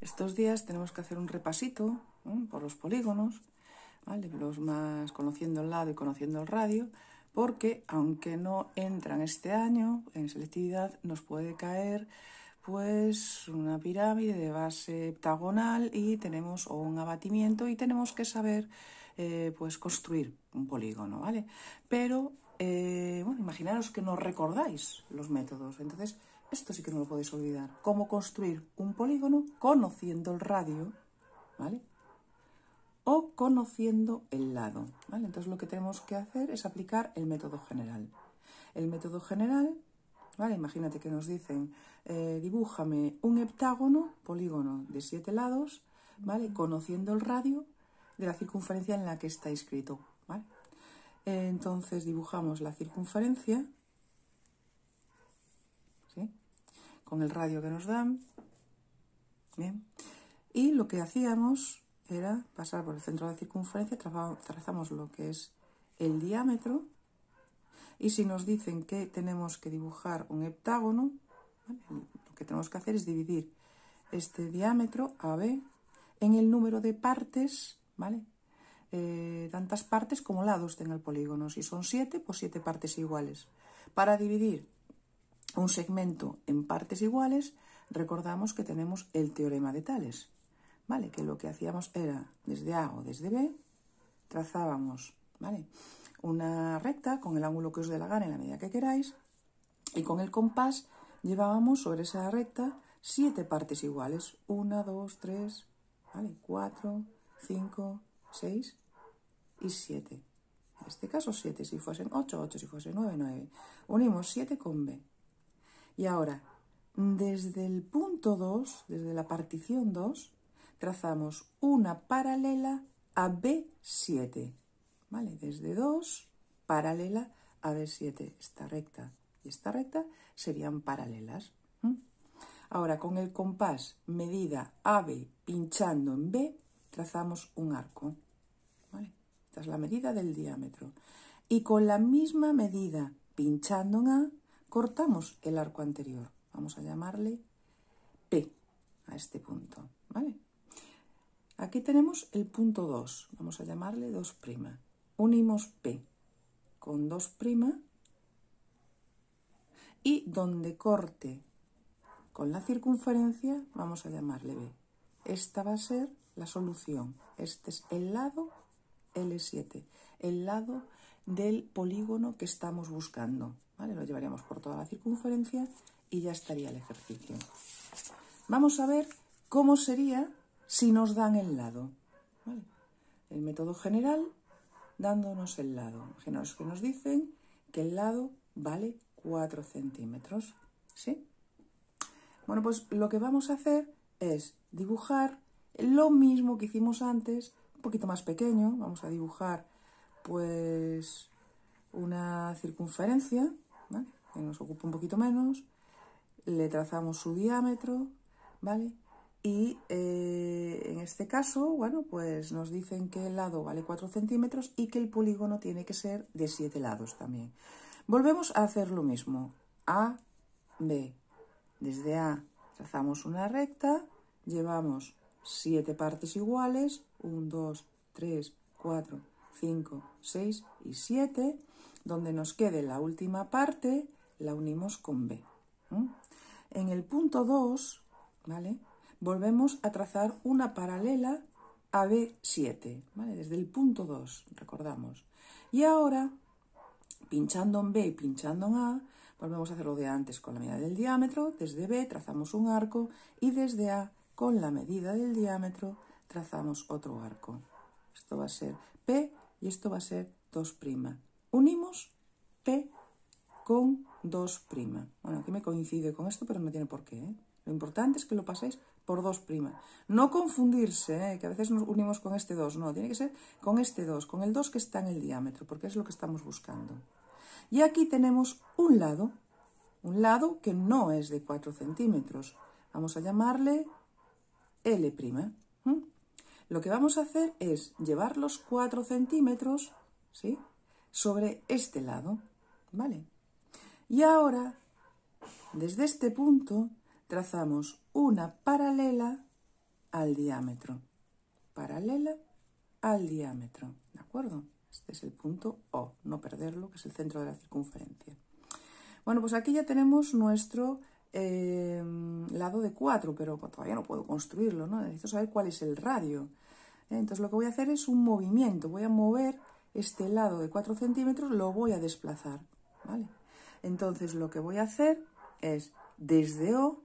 Estos días tenemos que hacer un repasito por los polígonos, ¿vale? los más conociendo el lado y conociendo el radio, porque aunque no entran este año en selectividad, nos puede caer pues una pirámide de base heptagonal y tenemos o un abatimiento y tenemos que saber eh, pues construir un polígono, ¿vale? Pero eh, bueno, imaginaros que no recordáis los métodos, entonces esto sí que no lo podéis olvidar. Cómo construir un polígono conociendo el radio, ¿vale? O conociendo el lado, ¿vale? Entonces lo que tenemos que hacer es aplicar el método general. El método general, ¿vale? Imagínate que nos dicen, eh, dibújame un heptágono, polígono de siete lados, ¿vale? Conociendo el radio de la circunferencia en la que está escrito. ¿vale? Entonces dibujamos la circunferencia con el radio que nos dan. Bien. Y lo que hacíamos era pasar por el centro de la circunferencia, trazamos lo que es el diámetro y si nos dicen que tenemos que dibujar un heptágono, lo que tenemos que hacer es dividir este diámetro AB en el número de partes, ¿vale? Eh, tantas partes como lados tenga el polígono. Si son siete, por pues siete partes iguales. Para dividir un segmento en partes iguales, recordamos que tenemos el teorema de Tales, ¿vale? Que lo que hacíamos era, desde A o desde B, trazábamos, ¿vale? Una recta con el ángulo que os dé la gana en la medida que queráis y con el compás llevábamos sobre esa recta siete partes iguales. Una, dos, tres, ¿vale? Cuatro, cinco, seis y siete. En este caso siete, si fuesen ocho, ocho, si fuesen nueve, nueve. Unimos siete con B. Y ahora, desde el punto 2, desde la partición 2, trazamos una paralela a B7. ¿Vale? Desde 2, paralela a B7. Esta recta y esta recta serían paralelas. Ahora, con el compás medida AB pinchando en B, trazamos un arco. ¿Vale? Esta es la medida del diámetro. Y con la misma medida pinchando en A, cortamos el arco anterior. Vamos a llamarle P a este punto, ¿vale? Aquí tenemos el punto 2, vamos a llamarle 2'. Unimos P con 2' y donde corte con la circunferencia vamos a llamarle B. Esta va a ser la solución, este es el lado L7, el lado del polígono que estamos buscando. Lo llevaríamos por toda la circunferencia y ya estaría el ejercicio. Vamos a ver cómo sería si nos dan el lado. El método general dándonos el lado. que nos dicen que el lado vale 4 centímetros. Bueno, pues lo que vamos a hacer es dibujar lo mismo que hicimos antes, un poquito más pequeño, vamos a dibujar pues una circunferencia, que nos ocupa un poquito menos, le trazamos su diámetro, ¿vale? Y eh, en este caso, bueno, pues nos dicen que el lado vale 4 centímetros y que el polígono tiene que ser de 7 lados también. Volvemos a hacer lo mismo. A, B. Desde A trazamos una recta, llevamos 7 partes iguales, 1, 2, 3, 4, 5, 6 y 7. Donde nos quede la última parte, la unimos con B. En el punto 2, ¿vale? Volvemos a trazar una paralela a B7, ¿vale? Desde el punto 2, recordamos. Y ahora, pinchando en B y pinchando en A, volvemos a hacer lo de antes con la medida del diámetro, desde B trazamos un arco y desde A con la medida del diámetro trazamos otro arco. Esto va a ser P y esto va a ser 2'. Unimos P con 2'. Bueno, aquí me coincide con esto, pero no tiene por qué. ¿eh? Lo importante es que lo paséis por 2'. No confundirse, ¿eh? que a veces nos unimos con este 2. No, tiene que ser con este 2, con el 2 que está en el diámetro, porque es lo que estamos buscando. Y aquí tenemos un lado, un lado que no es de 4 centímetros. Vamos a llamarle L'. Lo que vamos a hacer es llevar los 4 centímetros ¿sí? sobre este lado. ¿Vale? Y ahora, desde este punto, trazamos una paralela al diámetro. Paralela al diámetro. ¿De acuerdo? Este es el punto O, no perderlo, que es el centro de la circunferencia. Bueno, pues aquí ya tenemos nuestro Em, lado de 4, pero pues, todavía no puedo construirlo, ¿no? Necesito saber cuál es el radio. ¿Eh? Entonces lo que voy a hacer es un movimiento, voy a mover este lado de 4 centímetros, lo voy a desplazar, ¿vale? Entonces lo que voy a hacer es desde O,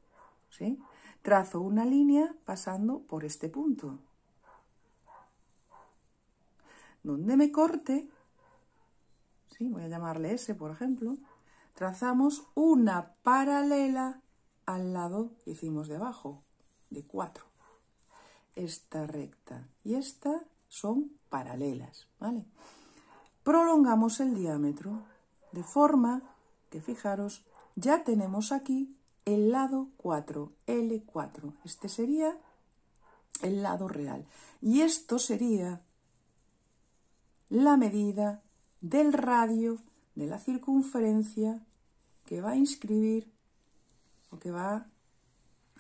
¿sí? Trazo una línea pasando por este punto. Donde me corte, ¿sí? Voy a llamarle S, por ejemplo, trazamos una paralela al lado que hicimos de abajo, de 4. Esta recta y esta son paralelas, ¿vale? Prolongamos el diámetro de forma que, fijaros, ya tenemos aquí el lado 4, L4. Este sería el lado real. Y esto sería la medida del radio de la circunferencia que va a inscribir o que va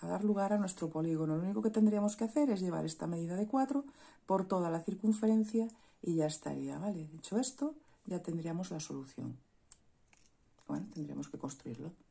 a dar lugar a nuestro polígono. Lo único que tendríamos que hacer es llevar esta medida de 4 por toda la circunferencia y ya estaría, ¿vale? Hecho esto, ya tendríamos la solución. Bueno, tendríamos que construirlo.